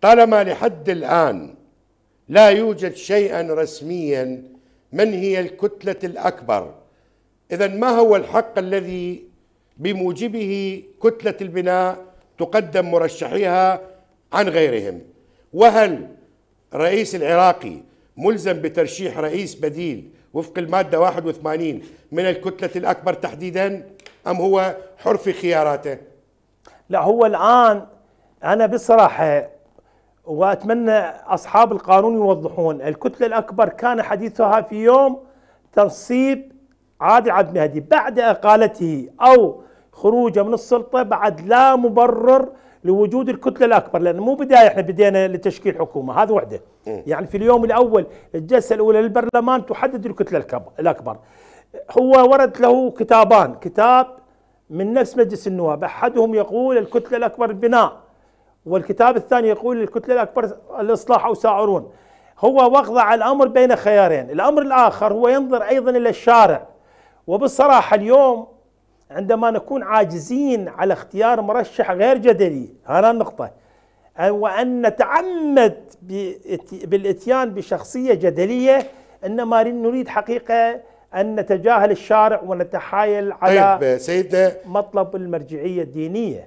طالما لحد الآن لا يوجد شيئا رسميا من هي الكتلة الأكبر إذا ما هو الحق الذي بموجبه كتلة البناء تقدم مرشحيها عن غيرهم وهل الرئيس العراقي ملزم بترشيح رئيس بديل وفق المادة 81 من الكتلة الأكبر تحديدا أم هو حر في خياراته لا هو الآن أنا بصراحة واتمنى اصحاب القانون يوضحون الكتله الاكبر كان حديثها في يوم تنصيب عادل عبد المهدي بعد اقالته او خروجه من السلطه بعد لا مبرر لوجود الكتله الاكبر لان مو بدايه احنا بدينا لتشكيل حكومه هذا وحده يعني في اليوم الاول الجلسه الاولى للبرلمان تحدد الكتله الاكبر هو ورد له كتابان كتاب من نفس مجلس النواب احدهم يقول الكتله الاكبر البناء والكتاب الثاني يقول الكتلة الأكبر الإصلاح أو ساعرون هو وضع الأمر بين خيارين الأمر الآخر هو ينظر أيضا إلى الشارع وبالصراحة اليوم عندما نكون عاجزين على اختيار مرشح غير جدلي هذا النقطة وأن نتعمد بالإتيان بشخصية جدلية إنما نريد حقيقة أن نتجاهل الشارع ونتحايل على طيب سيدة مطلب المرجعية الدينية